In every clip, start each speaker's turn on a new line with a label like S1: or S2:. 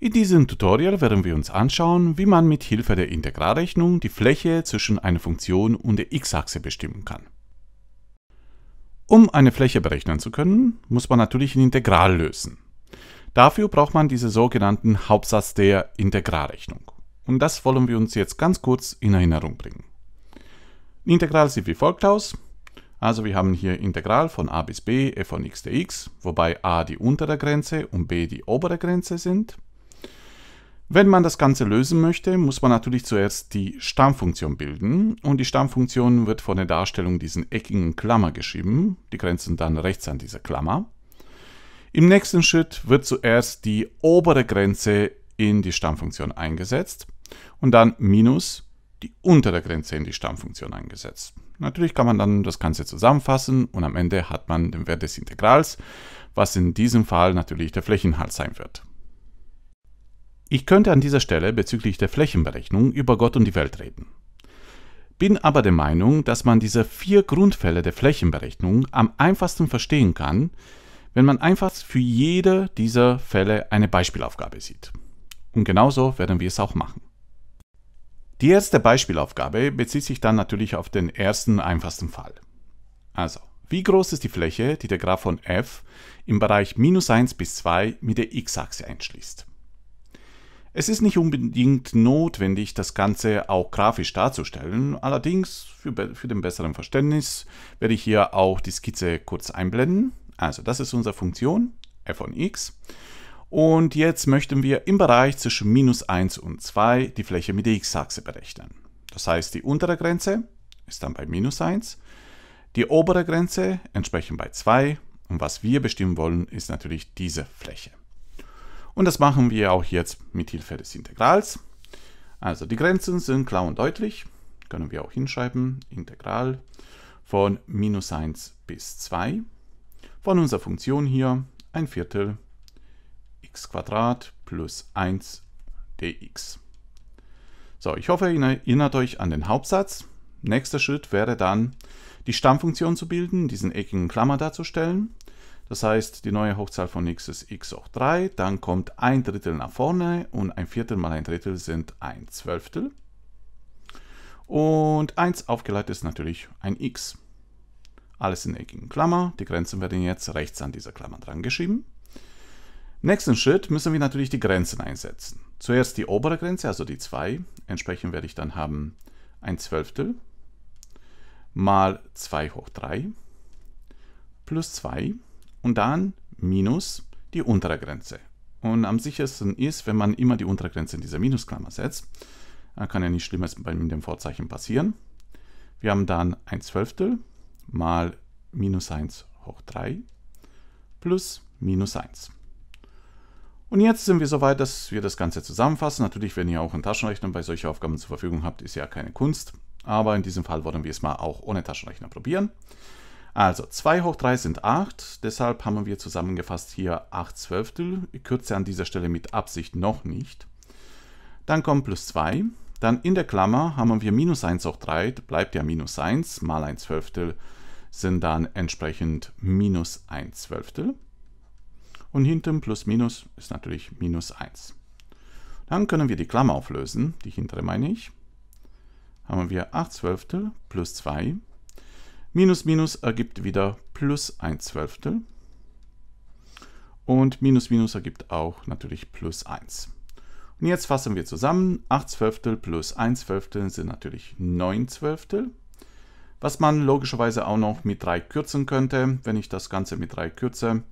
S1: In diesem Tutorial werden wir uns anschauen, wie man mit Hilfe der Integralrechnung die Fläche zwischen einer Funktion und der x-Achse bestimmen kann. Um eine Fläche berechnen zu können, muss man natürlich ein Integral lösen. Dafür braucht man diesen sogenannten Hauptsatz der Integralrechnung. Und das wollen wir uns jetzt ganz kurz in Erinnerung bringen. Ein Integral sieht wie folgt aus. Also wir haben hier Integral von a bis b f von x dx, wobei a die untere Grenze und b die obere Grenze sind. Wenn man das Ganze lösen möchte, muss man natürlich zuerst die Stammfunktion bilden und die Stammfunktion wird von der Darstellung diesen eckigen Klammer geschrieben. Die grenzen dann rechts an dieser Klammer. Im nächsten Schritt wird zuerst die obere Grenze in die Stammfunktion eingesetzt und dann minus die untere Grenze in die Stammfunktion eingesetzt. Natürlich kann man dann das Ganze zusammenfassen und am Ende hat man den Wert des Integrals, was in diesem Fall natürlich der Flächeninhalt sein wird. Ich könnte an dieser Stelle bezüglich der Flächenberechnung über Gott und die Welt reden. Bin aber der Meinung, dass man diese vier Grundfälle der Flächenberechnung am einfachsten verstehen kann, wenn man einfach für jede dieser Fälle eine Beispielaufgabe sieht. Und genauso werden wir es auch machen. Die erste Beispielaufgabe bezieht sich dann natürlich auf den ersten einfachsten Fall. Also, wie groß ist die Fläche, die der Graph von f im Bereich minus 1 bis 2 mit der x-Achse einschließt? Es ist nicht unbedingt notwendig, das Ganze auch grafisch darzustellen, allerdings für, für den besseren Verständnis werde ich hier auch die Skizze kurz einblenden. Also das ist unsere Funktion f von x. Und jetzt möchten wir im Bereich zwischen minus 1 und 2 die Fläche mit der x-Achse berechnen. Das heißt, die untere Grenze ist dann bei minus 1, die obere Grenze entsprechend bei 2 und was wir bestimmen wollen, ist natürlich diese Fläche. Und das machen wir auch jetzt mit Hilfe des Integrals. Also die Grenzen sind klar und deutlich. Können wir auch hinschreiben. Integral von minus 1 bis 2. Von unserer Funktion hier ein Viertel x plus 1 dx. So, ich hoffe, ihr erinnert euch an den Hauptsatz. Nächster Schritt wäre dann, die Stammfunktion zu bilden, diesen eckigen Klammer darzustellen. Das heißt, die neue Hochzahl von x ist x hoch 3, dann kommt ein Drittel nach vorne und ein Viertel mal ein Drittel sind ein Zwölftel. Und 1 aufgeleitet ist natürlich ein x. Alles in eckigen Klammer, die Grenzen werden jetzt rechts an dieser Klammer dran geschrieben. Nächsten Schritt müssen wir natürlich die Grenzen einsetzen. Zuerst die obere Grenze, also die 2, entsprechend werde ich dann haben ein Zwölftel mal 2 hoch 3 plus 2 und dann minus die untere Grenze. Und am sichersten ist, wenn man immer die untere Grenze in dieser Minusklammer setzt. Da äh, kann ja nichts Schlimmes mit dem Vorzeichen passieren. Wir haben dann 1 Zwölftel mal minus 1 hoch 3 plus minus 1. Und jetzt sind wir soweit, dass wir das Ganze zusammenfassen. Natürlich, wenn ihr auch einen Taschenrechner bei solchen Aufgaben zur Verfügung habt, ist ja keine Kunst. Aber in diesem Fall wollen wir es mal auch ohne Taschenrechner probieren. Also 2 hoch 3 sind 8, deshalb haben wir zusammengefasst hier 8 Zwölftel. Ich kürze an dieser Stelle mit Absicht noch nicht. Dann kommt plus 2. Dann in der Klammer haben wir minus 1 hoch 3, bleibt ja minus 1 mal 1 Zwölftel sind dann entsprechend minus 1 Zwölftel. Und hinten plus minus ist natürlich minus 1. Dann können wir die Klammer auflösen, die hintere meine ich. Haben wir 8 Zwölftel plus 2 Minus Minus ergibt wieder plus 1 Zwölftel. Und Minus Minus ergibt auch natürlich plus 1. Und jetzt fassen wir zusammen. 8 Zwölftel plus 1 Zwölftel sind natürlich 9 Zwölftel. Was man logischerweise auch noch mit 3 kürzen könnte. Wenn ich das Ganze mit 3 kürze,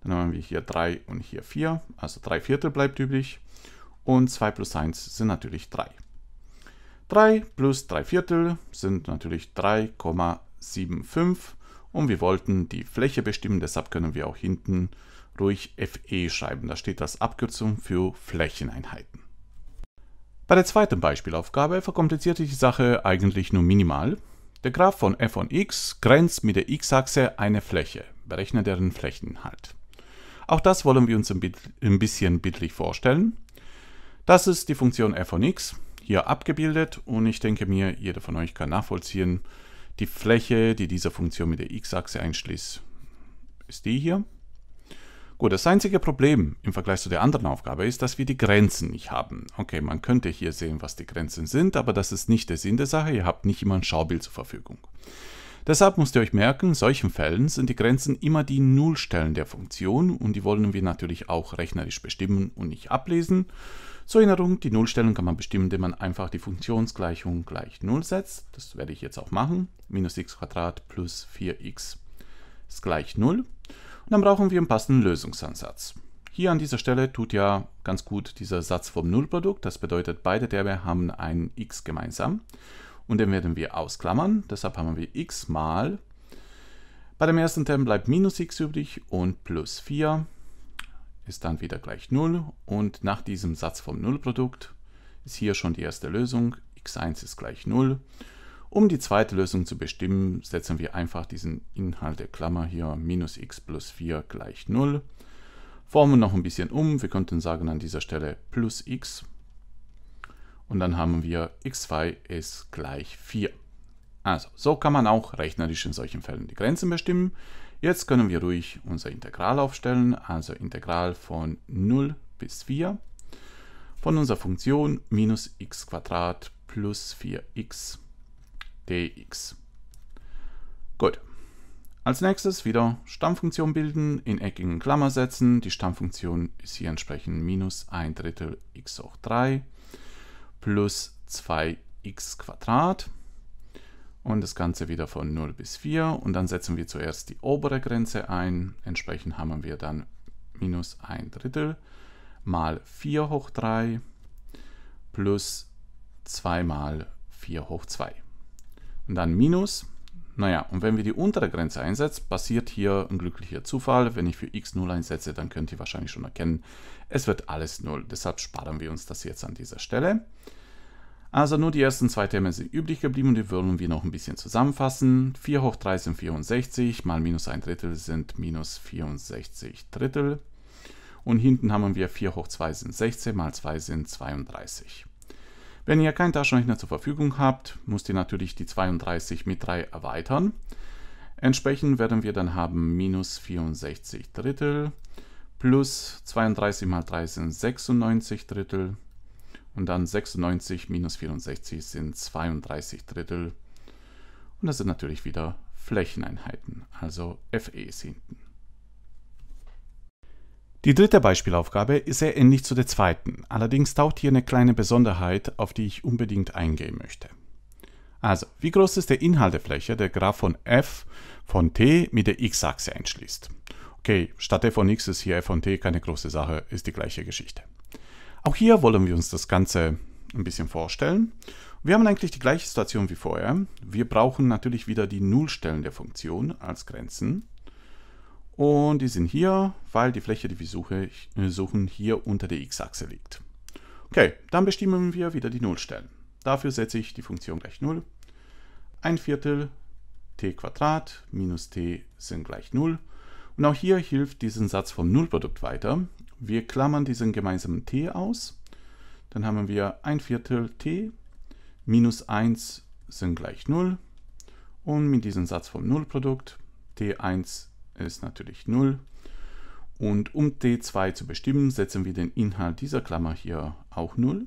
S1: dann haben wir hier 3 und hier 4. Also 3 Viertel bleibt übrig. Und 2 plus 1 sind natürlich 3. 3 plus 3 Viertel sind natürlich 3,1. 7,5 und wir wollten die Fläche bestimmen, deshalb können wir auch hinten ruhig FE schreiben. Da steht das Abkürzung für Flächeneinheiten. Bei der zweiten Beispielaufgabe verkomplizierte ich die Sache eigentlich nur minimal. Der Graph von f von x grenzt mit der x-Achse eine Fläche. berechnet deren Flächeninhalt. Auch das wollen wir uns ein bisschen bildlich vorstellen. Das ist die Funktion f von x, hier abgebildet und ich denke mir, jeder von euch kann nachvollziehen, die Fläche, die dieser Funktion mit der x-Achse einschließt, ist die hier. Gut, das einzige Problem im Vergleich zu der anderen Aufgabe ist, dass wir die Grenzen nicht haben. Okay, man könnte hier sehen, was die Grenzen sind, aber das ist nicht der Sinn der Sache. Ihr habt nicht immer ein Schaubild zur Verfügung. Deshalb müsst ihr euch merken, in solchen Fällen sind die Grenzen immer die Nullstellen der Funktion und die wollen wir natürlich auch rechnerisch bestimmen und nicht ablesen. Zur Erinnerung, die Nullstellen kann man bestimmen, indem man einfach die Funktionsgleichung gleich 0 setzt. Das werde ich jetzt auch machen. Minus x plus 4x ist gleich 0. Und dann brauchen wir einen passenden Lösungsansatz. Hier an dieser Stelle tut ja ganz gut dieser Satz vom Nullprodukt. Das bedeutet, beide Terme haben ein x gemeinsam und den werden wir ausklammern. Deshalb haben wir x mal. Bei dem ersten Term bleibt minus x übrig und plus 4 ist dann wieder gleich 0 und nach diesem Satz vom Nullprodukt ist hier schon die erste Lösung, x1 ist gleich 0. Um die zweite Lösung zu bestimmen, setzen wir einfach diesen Inhalt der Klammer hier, minus x plus 4 gleich 0. Formen noch ein bisschen um, wir könnten sagen an dieser Stelle plus x und dann haben wir x2 ist gleich 4. Also, so kann man auch rechnerisch in solchen Fällen die Grenzen bestimmen. Jetzt können wir ruhig unser Integral aufstellen, also Integral von 0 bis 4 von unserer Funktion minus x plus 4x dx. Gut. Als nächstes wieder Stammfunktion bilden, in eckigen Klammer setzen. Die Stammfunktion ist hier entsprechend minus 1 Drittel x hoch 3 plus 2x und das Ganze wieder von 0 bis 4 und dann setzen wir zuerst die obere Grenze ein. Entsprechend haben wir dann minus 1 Drittel mal 4 hoch 3 plus 2 mal 4 hoch 2. Und dann minus naja, und wenn wir die untere Grenze einsetzen, passiert hier ein glücklicher Zufall. Wenn ich für x 0 einsetze, dann könnt ihr wahrscheinlich schon erkennen, es wird alles 0. Deshalb sparen wir uns das jetzt an dieser Stelle. Also nur die ersten zwei Themen sind übrig geblieben und die würden wir noch ein bisschen zusammenfassen. 4 hoch 3 sind 64, mal minus ein Drittel sind minus 64 Drittel. Und hinten haben wir 4 hoch 2 sind 16, mal 2 sind 32. Wenn ihr keinen Taschenrechner zur Verfügung habt, müsst ihr natürlich die 32 mit 3 erweitern. Entsprechend werden wir dann haben minus 64 Drittel plus 32 mal 3 sind 96 Drittel und dann 96 minus 64 sind 32 Drittel und das sind natürlich wieder Flächeneinheiten, also FE hinten. Die dritte Beispielaufgabe ist sehr ähnlich zu der zweiten, allerdings taucht hier eine kleine Besonderheit, auf die ich unbedingt eingehen möchte. Also, wie groß ist der Inhaltefläche, der Graph von f von t mit der x-Achse einschließt? Okay, statt f von x ist hier f von t keine große Sache, ist die gleiche Geschichte. Auch hier wollen wir uns das Ganze ein bisschen vorstellen. Wir haben eigentlich die gleiche Situation wie vorher. Wir brauchen natürlich wieder die Nullstellen der Funktion als Grenzen. Und die sind hier, weil die Fläche, die wir suche, äh, suchen, hier unter der x-Achse liegt. Okay, dann bestimmen wir wieder die Nullstellen. Dafür setze ich die Funktion gleich 0. 1 Viertel t Quadrat minus t sind gleich 0. Und auch hier hilft diesen Satz vom Nullprodukt weiter. Wir klammern diesen gemeinsamen t aus. Dann haben wir 1 Viertel t minus 1 sind gleich 0. Und mit diesem Satz vom Nullprodukt t1 ist ist natürlich 0. Und um t2 zu bestimmen, setzen wir den Inhalt dieser Klammer hier auch 0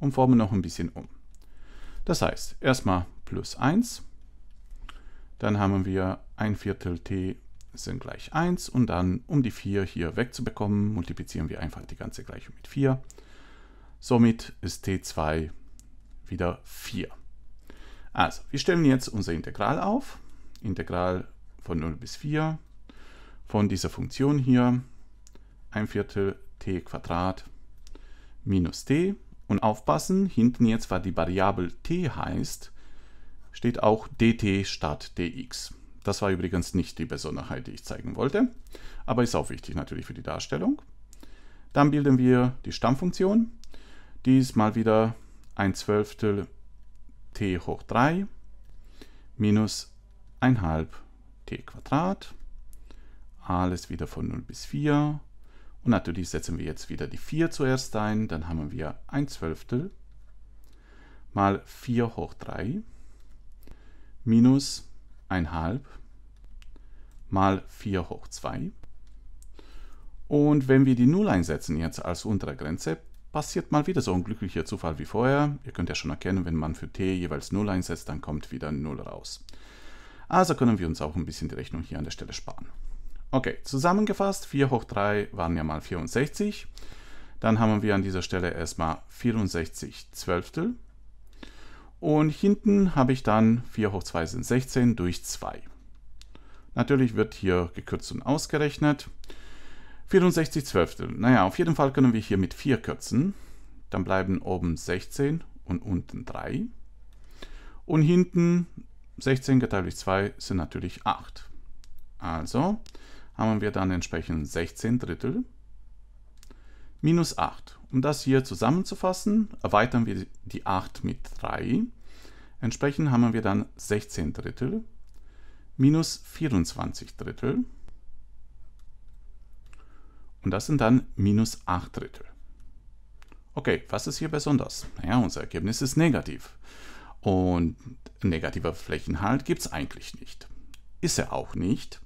S1: und formen noch ein bisschen um. Das heißt, erstmal plus 1, dann haben wir ein Viertel t sind gleich 1 und dann, um die 4 hier wegzubekommen, multiplizieren wir einfach die ganze Gleichung mit 4. Somit ist t2 wieder 4. Also, wir stellen jetzt unser Integral auf. Integral von 0 bis 4 von dieser Funktion hier 1 Viertel t Quadrat minus t und aufpassen, hinten jetzt, weil die Variable t heißt, steht auch dt statt dx. Das war übrigens nicht die Besonderheit, die ich zeigen wollte, aber ist auch wichtig natürlich für die Darstellung. Dann bilden wir die Stammfunktion. Diesmal wieder 1 Zwölftel t hoch 3 minus 1 halb t Quadrat. Alles wieder von 0 bis 4. Und natürlich setzen wir jetzt wieder die 4 zuerst ein. Dann haben wir 1 Zwölftel mal 4 hoch 3 minus 1 halb mal 4 hoch 2. Und wenn wir die 0 einsetzen jetzt als untere Grenze, passiert mal wieder so ein glücklicher Zufall wie vorher. Ihr könnt ja schon erkennen, wenn man für t jeweils 0 einsetzt, dann kommt wieder 0 raus. Also können wir uns auch ein bisschen die Rechnung hier an der Stelle sparen. Okay, zusammengefasst, 4 hoch 3 waren ja mal 64. Dann haben wir an dieser Stelle erstmal 64 Zwölftel. Und hinten habe ich dann 4 hoch 2 sind 16 durch 2. Natürlich wird hier gekürzt und ausgerechnet. 64 Zwölftel. Naja, auf jeden Fall können wir hier mit 4 kürzen. Dann bleiben oben 16 und unten 3. Und hinten 16 geteilt durch 2 sind natürlich 8. Also haben wir dann entsprechend 16 Drittel minus 8. Um das hier zusammenzufassen, erweitern wir die 8 mit 3. Entsprechend haben wir dann 16 Drittel minus 24 Drittel. Und das sind dann minus 8 Drittel. Okay, was ist hier besonders? Naja, unser Ergebnis ist negativ. Und negativer Flächenhalt gibt es eigentlich nicht. Ist er auch nicht.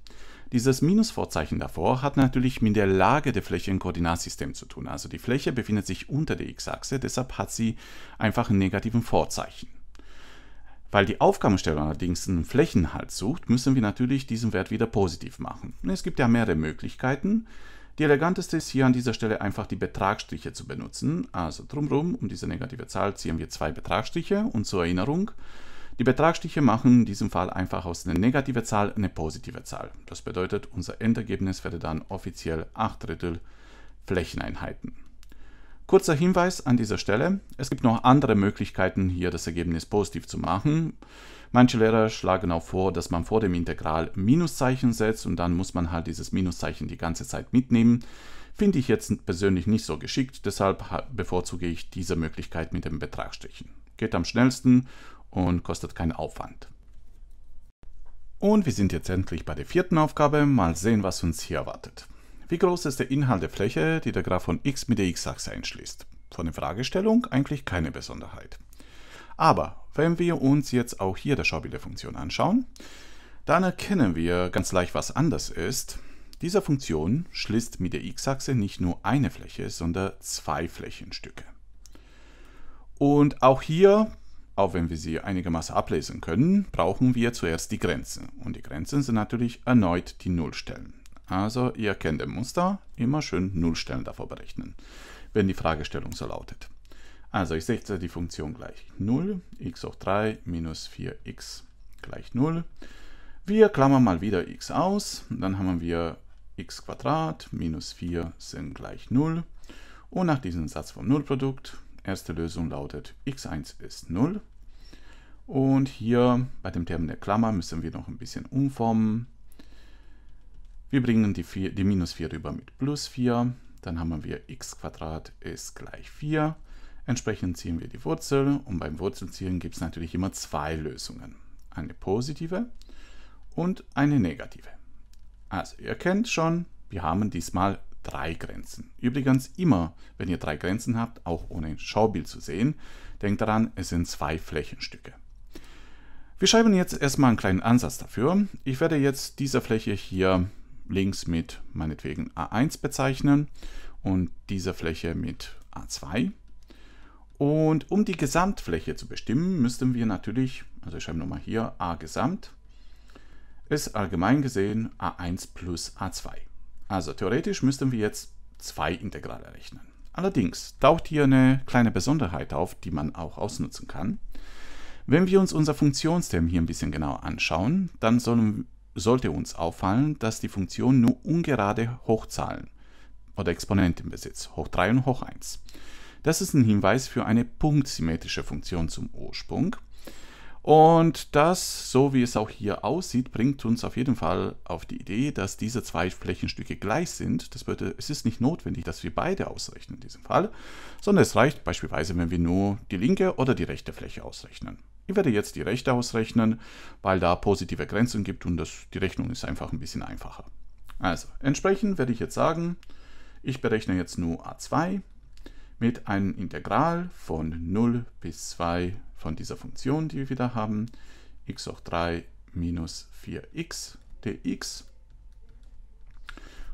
S1: Dieses Minusvorzeichen davor hat natürlich mit der Lage der Fläche im Koordinatsystem zu tun. Also die Fläche befindet sich unter der x-Achse, deshalb hat sie einfach einen negativen Vorzeichen. Weil die Aufgabenstellung allerdings einen Flächenhalt sucht, müssen wir natürlich diesen Wert wieder positiv machen. Es gibt ja mehrere Möglichkeiten. Die eleganteste ist hier an dieser Stelle einfach die Betragsstriche zu benutzen. Also drumherum, um diese negative Zahl, ziehen wir zwei Betragsstriche und zur Erinnerung, die Betragsstriche machen in diesem Fall einfach aus einer negativen Zahl eine positive Zahl. Das bedeutet, unser Endergebnis wäre dann offiziell 8 Drittel Flächeneinheiten. Kurzer Hinweis an dieser Stelle, es gibt noch andere Möglichkeiten, hier das Ergebnis positiv zu machen. Manche Lehrer schlagen auch vor, dass man vor dem Integral Minuszeichen setzt und dann muss man halt dieses Minuszeichen die ganze Zeit mitnehmen. Finde ich jetzt persönlich nicht so geschickt, deshalb bevorzuge ich diese Möglichkeit mit dem Betragstrichen. Geht am schnellsten und kostet keinen Aufwand. Und wir sind jetzt endlich bei der vierten Aufgabe. Mal sehen, was uns hier erwartet. Wie groß ist der Inhalt der Fläche, die der Graph von x mit der x-Achse einschließt? Von der Fragestellung eigentlich keine Besonderheit. Aber wenn wir uns jetzt auch hier der Schaubilderfunktion anschauen, dann erkennen wir ganz leicht, was anders ist. Diese Funktion schließt mit der x-Achse nicht nur eine Fläche, sondern zwei Flächenstücke. Und auch hier, auch wenn wir sie einigermaßen ablesen können, brauchen wir zuerst die Grenzen. Und die Grenzen sind natürlich erneut die Nullstellen. Also ihr kennt den Muster, immer schön Nullstellen davor berechnen, wenn die Fragestellung so lautet. Also ich setze die Funktion gleich 0, x hoch 3 minus 4x gleich 0. Wir klammern mal wieder x aus, dann haben wir x minus 4 sind gleich 0. Und nach diesem Satz vom Nullprodukt, erste Lösung lautet x1 ist 0. Und hier bei dem Term der Klammer müssen wir noch ein bisschen umformen. Wir bringen die, 4, die minus 4 rüber mit plus 4. Dann haben wir x ist gleich 4. Entsprechend ziehen wir die Wurzel und beim Wurzelziehen gibt es natürlich immer zwei Lösungen. Eine positive und eine negative. Also ihr kennt schon, wir haben diesmal drei Grenzen. Übrigens immer, wenn ihr drei Grenzen habt, auch ohne ein Schaubild zu sehen, denkt daran, es sind zwei Flächenstücke. Wir schreiben jetzt erstmal einen kleinen Ansatz dafür. Ich werde jetzt diese Fläche hier links mit meinetwegen A1 bezeichnen und diese Fläche mit A2. Und um die Gesamtfläche zu bestimmen, müssten wir natürlich, also ich schreibe nochmal hier A Gesamt, ist allgemein gesehen A1 plus A2. Also theoretisch müssten wir jetzt zwei Integrale rechnen. Allerdings taucht hier eine kleine Besonderheit auf, die man auch ausnutzen kann. Wenn wir uns unser Funktionsterm hier ein bisschen genauer anschauen, dann sollen, sollte uns auffallen, dass die Funktion nur ungerade Hochzahlen oder Exponenten besitzt, hoch 3 und hoch 1. Das ist ein Hinweis für eine punktsymmetrische Funktion zum Ursprung. Und das, so wie es auch hier aussieht, bringt uns auf jeden Fall auf die Idee, dass diese zwei Flächenstücke gleich sind. Das bedeutet, es ist nicht notwendig, dass wir beide ausrechnen in diesem Fall, sondern es reicht beispielsweise, wenn wir nur die linke oder die rechte Fläche ausrechnen. Ich werde jetzt die rechte ausrechnen, weil da positive Grenzen gibt und das, die Rechnung ist einfach ein bisschen einfacher. Also, entsprechend werde ich jetzt sagen, ich berechne jetzt nur a2 mit einem Integral von 0 bis 2 von dieser Funktion, die wir wieder haben, x hoch 3 minus 4x dx.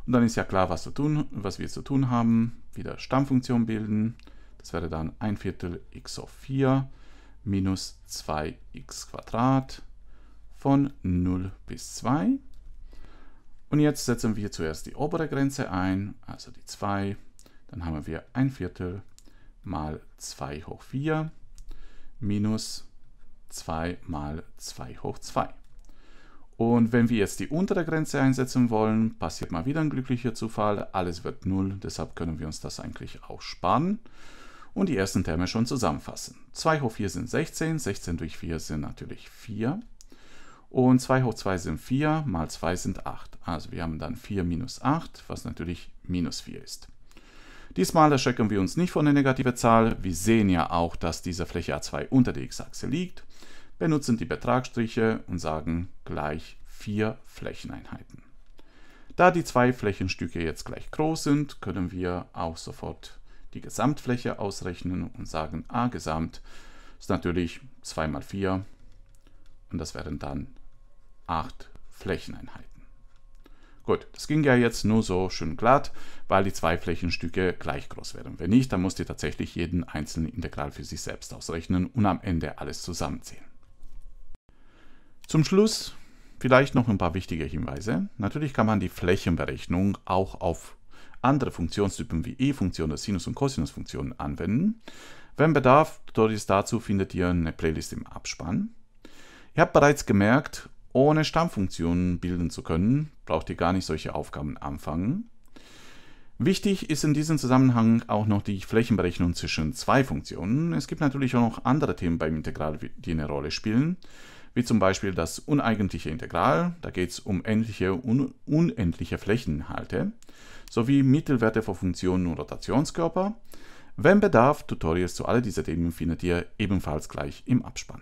S1: Und dann ist ja klar, was, zu tun, was wir zu tun haben. Wieder Stammfunktion bilden. Das wäre dann 1 Viertel x hoch 4 minus 2x Quadrat von 0 bis 2. Und jetzt setzen wir zuerst die obere Grenze ein, also die 2 dann haben wir ein Viertel mal 2 hoch 4 minus 2 mal 2 hoch 2. Und wenn wir jetzt die untere Grenze einsetzen wollen, passiert mal wieder ein glücklicher Zufall. Alles wird 0, deshalb können wir uns das eigentlich auch sparen. Und die ersten Terme schon zusammenfassen. 2 hoch 4 sind 16, 16 durch 4 sind natürlich 4. Und 2 hoch 2 sind 4, mal 2 sind 8. Also wir haben dann 4 minus 8, was natürlich minus 4 ist. Diesmal erschrecken wir uns nicht von der negativen Zahl. Wir sehen ja auch, dass diese Fläche A2 unter der x-Achse liegt. Benutzen die Betragsstriche und sagen gleich vier Flächeneinheiten. Da die zwei Flächenstücke jetzt gleich groß sind, können wir auch sofort die Gesamtfläche ausrechnen und sagen A gesamt ist natürlich 2 mal 4 und das wären dann 8 Flächeneinheiten. Gut, das ging ja jetzt nur so schön glatt, weil die zwei Flächenstücke gleich groß wären. Wenn nicht, dann musst ihr tatsächlich jeden einzelnen Integral für sich selbst ausrechnen und am Ende alles zusammenziehen. Zum Schluss vielleicht noch ein paar wichtige Hinweise. Natürlich kann man die Flächenberechnung auch auf andere Funktionstypen wie E-Funktionen, Sinus- und Cosinus-Funktionen anwenden. Wenn Bedarf, Tutorials dazu findet ihr eine Playlist im Abspann. Ihr habt bereits gemerkt, ohne Stammfunktionen bilden zu können, braucht ihr gar nicht solche Aufgaben anfangen. Wichtig ist in diesem Zusammenhang auch noch die Flächenberechnung zwischen zwei Funktionen. Es gibt natürlich auch noch andere Themen beim Integral, die eine Rolle spielen, wie zum Beispiel das uneigentliche Integral, da geht es um endliche und unendliche Flächeninhalte, sowie Mittelwerte von Funktionen und Rotationskörper. Wenn Bedarf, Tutorials zu all diesen Themen findet ihr ebenfalls gleich im Abspann.